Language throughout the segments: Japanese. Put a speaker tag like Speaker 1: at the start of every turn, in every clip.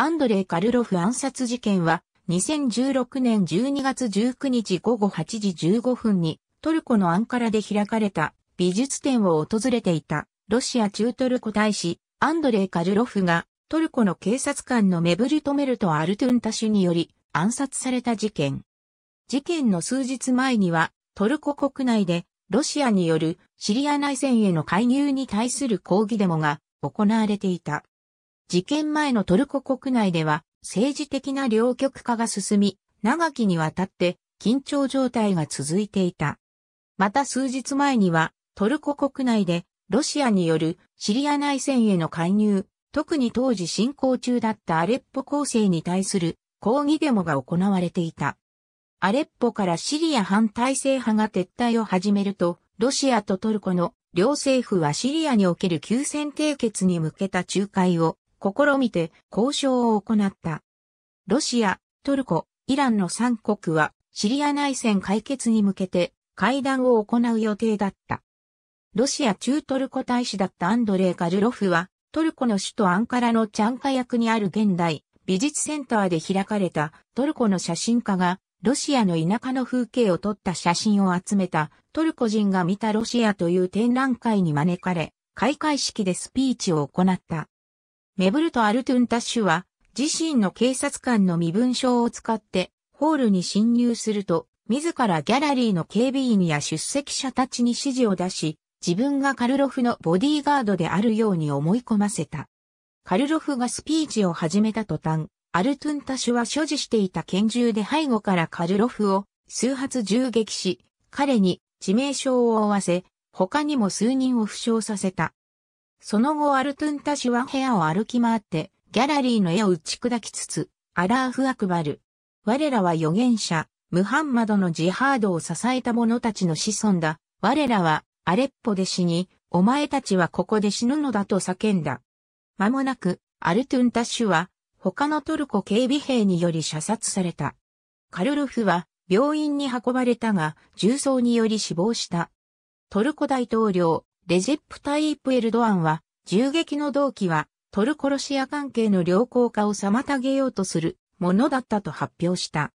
Speaker 1: アンドレイ・カルロフ暗殺事件は、2016年12月19日午後8時15分に、トルコのアンカラで開かれた美術展を訪れていた、ロシア中トルコ大使、アンドレイ・カルロフが、トルコの警察官のメブルトメルト・アルトゥンタ氏により暗殺された事件。事件の数日前には、トルコ国内でロシアによるシリア内戦への介入に対する抗議デモが行われていた。事件前のトルコ国内では政治的な両極化が進み、長きにわたって緊張状態が続いていた。また数日前にはトルコ国内でロシアによるシリア内戦への介入、特に当時進行中だったアレッポ構成に対する抗議デモが行われていた。アレッポからシリア反体制派が撤退を始めると、ロシアとトルコの両政府はシリアにおける休戦締結に向けた仲介を試みて交渉を行った。ロシア、トルコ、イランの3国はシリア内戦解決に向けて会談を行う予定だった。ロシア中トルコ大使だったアンドレイ・カルロフはトルコの首都アンカラのチャンカ役にある現代美術センターで開かれたトルコの写真家がロシアの田舎の風景を撮った写真を集めたトルコ人が見たロシアという展覧会に招かれ、開会式でスピーチを行った。メブルト・アルトゥンタッシュは、自身の警察官の身分証を使って、ホールに侵入すると、自らギャラリーの警備員や出席者たちに指示を出し、自分がカルロフのボディーガードであるように思い込ませた。カルロフがスピーチを始めた途端、アルトゥンタッシュは所持していた拳銃で背後からカルロフを数発銃撃し、彼に致命傷を負わせ、他にも数人を負傷させた。その後アルトゥンタシュは部屋を歩き回って、ギャラリーの絵を打ち砕きつつ、アラーフアクバル。我らは預言者、ムハンマドのジハードを支えた者たちの子孫だ。我らは、アレッポで死に、お前たちはここで死ぬのだと叫んだ。間もなく、アルトゥンタシュは、他のトルコ警備兵により射殺された。カルルフは、病院に運ばれたが、重曹により死亡した。トルコ大統領、レジェプタイープ・エルドアンは、銃撃の動機は、トルコロシア関係の良好化を妨げようとするものだったと発表した。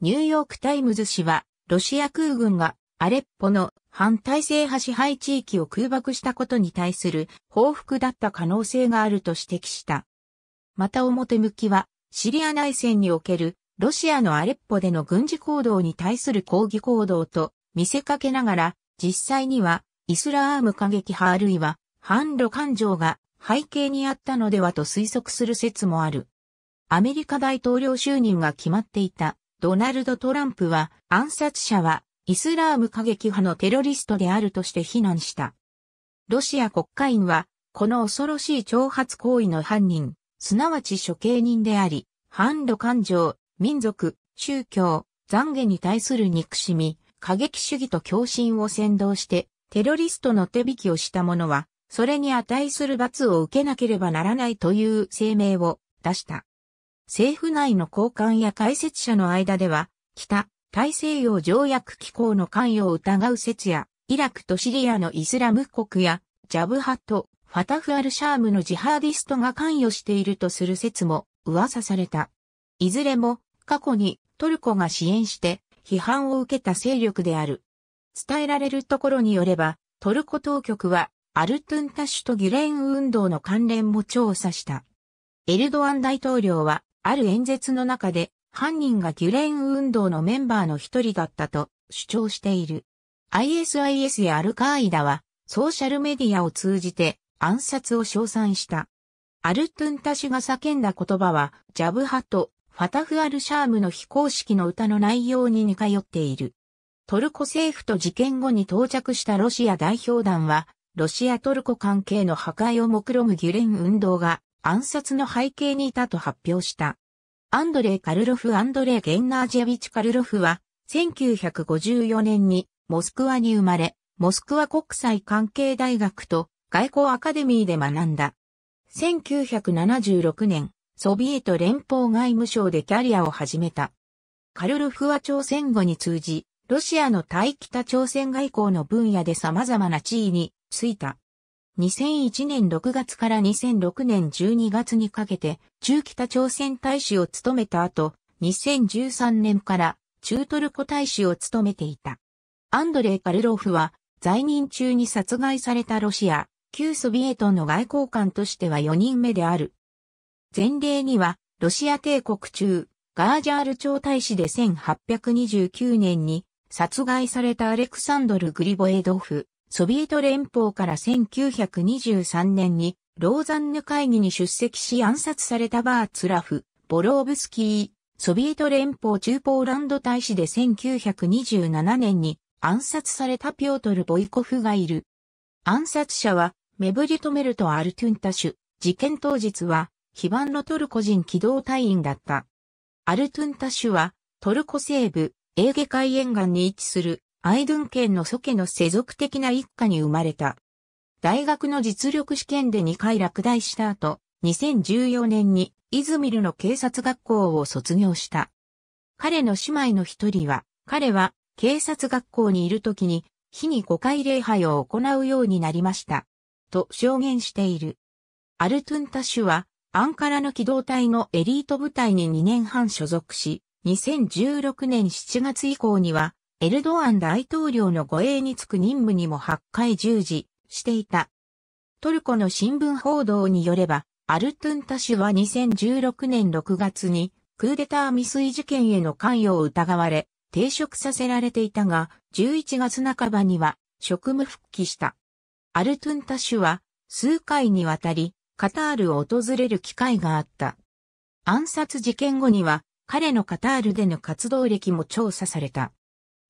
Speaker 1: ニューヨーク・タイムズ紙は、ロシア空軍がアレッポの反体制派支配地域を空爆したことに対する報復だった可能性があると指摘した。また表向きは、シリア内戦におけるロシアのアレッポでの軍事行動に対する抗議行動と見せかけながら、実際にはイスラーム過激派あるいは反ロ感情が背景にあったのではと推測する説もある。アメリカ大統領就任が決まっていたドナルド・トランプは暗殺者はイスラーム過激派のテロリストであるとして非難した。ロシア国会員はこの恐ろしい挑発行為の犯人、すなわち処刑人であり、反ロ感情、民族、宗教、懺悔に対する憎しみ、過激主義と共振を先導してテロリストの手引きをした者は、それに値する罰を受けなければならないという声明を出した。政府内の高官や解説者の間では、北、大西洋条約機構の関与を疑う説や、イラクとシリアのイスラム国や、ジャブハとファタフ・アル・シャームのジハーディストが関与しているとする説も噂された。いずれも過去にトルコが支援して批判を受けた勢力である。伝えられるところによれば、トルコ当局は、アルトゥンタッシュとギュレーン運動の関連も調査した。エルドアン大統領は、ある演説の中で、犯人がギュレーン運動のメンバーの一人だったと主張している。ISIS やアルカーイダは、ソーシャルメディアを通じて暗殺を称賛した。アルトゥンタシュが叫んだ言葉は、ジャブハとファタフ・アル・シャームの非公式の歌の内容に似通っている。トルコ政府と事件後に到着したロシア代表団は、ロシアトルコ関係の破壊を目論むギュレン運動が暗殺の背景にいたと発表した。アンドレイ・カルロフ・アンドレイ・ゲンナージェビチ・カルロフは、1954年にモスクワに生まれ、モスクワ国際関係大学と外交アカデミーで学んだ。1976年、ソビエト連邦外務省でキャリアを始めた。カルロフは朝鮮後に通じ、ロシアの対北朝鮮外交の分野で様々な地位についた。2001年6月から2006年12月にかけて中北朝鮮大使を務めた後、2013年から中トルコ大使を務めていた。アンドレイ・カルロフは在任中に殺害されたロシア、旧ソビエトの外交官としては4人目である。前例には、ロシア帝国中、ガージャール朝大使で1829年に殺害されたアレクサンドル・グリボエドフ、ソビエト連邦から1923年にローザンヌ会議に出席し暗殺されたバーツラフ、ボローブスキー、ソビエト連邦中ポーランド大使で1927年に暗殺されたピョートル・ボイコフがいる。暗殺者はメブリトメルト・アルトゥンタシュ、事件当日は非番のトルコ人機動隊員だった。アルトゥンタシュはトルコ西部エーゲ海沿岸に位置するアイドゥン県のソケの世俗的な一家に生まれた。大学の実力試験で2回落第した後、2014年にイズミルの警察学校を卒業した。彼の姉妹の一人は、彼は警察学校にいる時に、日に5回礼拝を行うようになりました。と証言している。アルトゥンタシュは、アンカラの機動隊のエリート部隊に2年半所属し、2016年7月以降には、エルドアン大統領の護衛につく任務にも8回従事していた。トルコの新聞報道によれば、アルトゥンタシュは2016年6月にクーデター未遂事件への関与を疑われ、停職させられていたが、11月半ばには職務復帰した。アルトゥンタシュは数回にわたりカタールを訪れる機会があった。暗殺事件後には彼のカタールでの活動歴も調査された。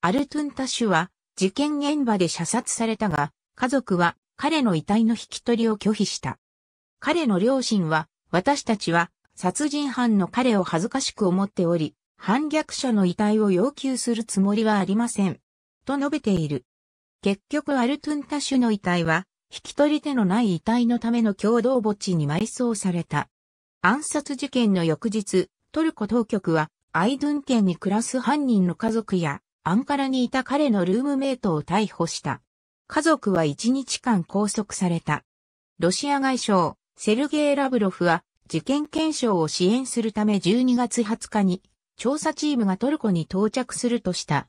Speaker 1: アルトゥンタシュは事件現場で射殺されたが、家族は彼の遺体の引き取りを拒否した。彼の両親は、私たちは殺人犯の彼を恥ずかしく思っており、反逆者の遺体を要求するつもりはありません。と述べている。結局アルトゥンタシュの遺体は、引き取り手のない遺体のための共同墓地に埋葬された。暗殺事件の翌日、トルコ当局は、アイドゥン県に暮らす犯人の家族や、アンカラにいた彼のルームメイトを逮捕した。家族は1日間拘束された。ロシア外相、セルゲイ・ラブロフは、事件検証を支援するため12月20日に、調査チームがトルコに到着するとした。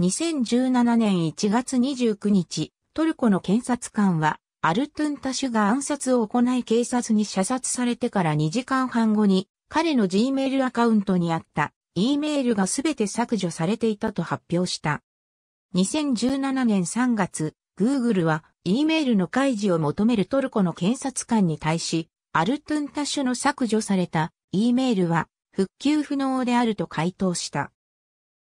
Speaker 1: 2017年1月29日、トルコの検察官は、アルトゥンタシュが暗殺を行い警察に射殺されてから2時間半後に、彼の Gmail アカウントにあった E メールがすべて削除されていたと発表した。2017年3月、Google は E メールの開示を求めるトルコの検察官に対し、アルトゥンタシュの削除された E メールは復旧不能であると回答した。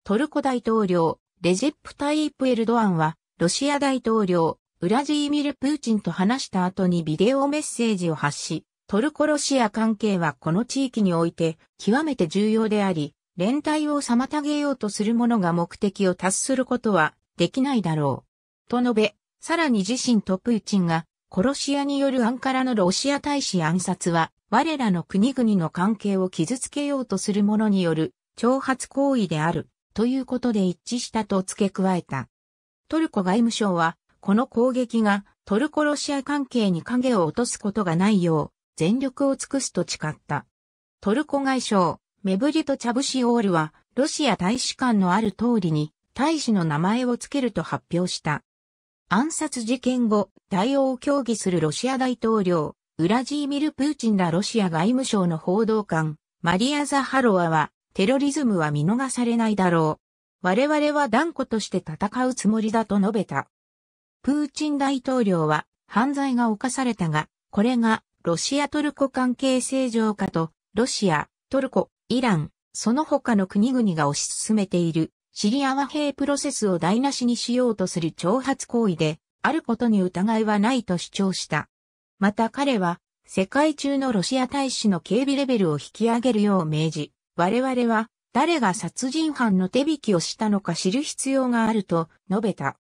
Speaker 1: トルコ大統領、レジェプタイイプエルドアンは、ロシア大統領、ウラジーミル・プーチンと話した後にビデオメッセージを発し、トルコロシア関係はこの地域において極めて重要であり、連帯を妨げようとする者が目的を達することはできないだろう。と述べ、さらに自身とプーチンが、コロシアによるアンカラのロシア大使暗殺は、我らの国々の関係を傷つけようとする者による挑発行為である、ということで一致したと付け加えた。トルコ外務省は、この攻撃がトルコロシア関係に影を落とすことがないよう、全力を尽くすと誓った。トルコ外相、メブリト・チャブシオールは、ロシア大使館のある通りに、大使の名前を付けると発表した。暗殺事件後、対応を協議するロシア大統領、ウラジーミル・プーチンらロシア外務省の報道官、マリア・ザハロワは、テロリズムは見逃されないだろう。我々は断固として戦うつもりだと述べた。プーチン大統領は犯罪が犯されたが、これがロシア・トルコ関係正常化と、ロシア、トルコ、イラン、その他の国々が推し進めている、シリア和平プロセスを台無しにしようとする挑発行為で、あることに疑いはないと主張した。また彼は、世界中のロシア大使の警備レベルを引き上げるよう命じ、我々は誰が殺人犯の手引きをしたのか知る必要があると述べた。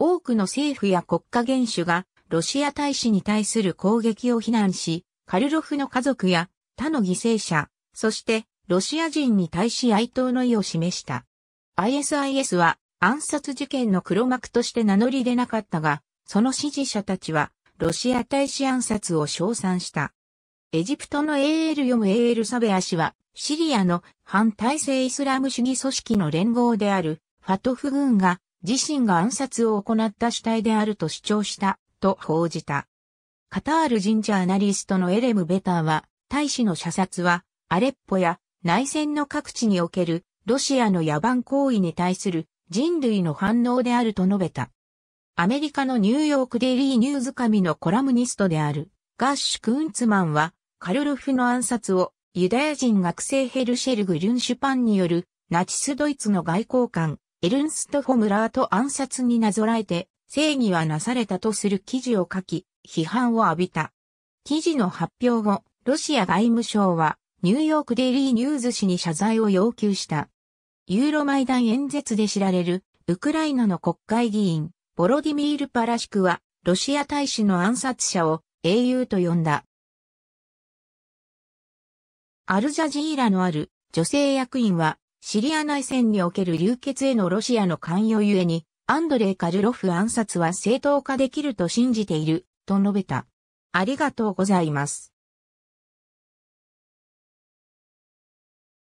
Speaker 1: 多くの政府や国家元首がロシア大使に対する攻撃を非難し、カルロフの家族や他の犠牲者、そしてロシア人に対し哀悼の意を示した。ISIS は暗殺事件の黒幕として名乗り出なかったが、その支持者たちはロシア大使暗殺を称賛した。エジプトの a l む a l サベア氏は、シリアの反体制イスラム主義組織の連合であるファトフ軍が自身が暗殺を行った主体であると主張したと報じた。カタール人ャアナリストのエレム・ベターは、大使の射殺は、アレッポや内戦の各地におけるロシアの野蛮行為に対する人類の反応であると述べた。アメリカのニューヨークデイリーニューズ紙のコラムニストであるガッシュ・クーンツマンはカルルフの暗殺をユダヤ人学生ヘルシェルグ・リュンシュパンによるナチスドイツの外交官エルンスト・フォムラーと暗殺になぞらえて正義はなされたとする記事を書き、批判を浴びた。記事の発表後、ロシア外務省は、ニューヨークデイリーニューズ紙に謝罪を要求した。ユーロマイダン演説で知られる、ウクライナの国会議員、ボロディミール・パラシクは、ロシア大使の暗殺者を英雄と呼んだ。アルジャジーラのある女性役員は、シリア内戦における流血へのロシアの関与ゆえに、アンドレイ・カルロフ暗殺は正当化できると信じている、と述べた。ありがとうございます。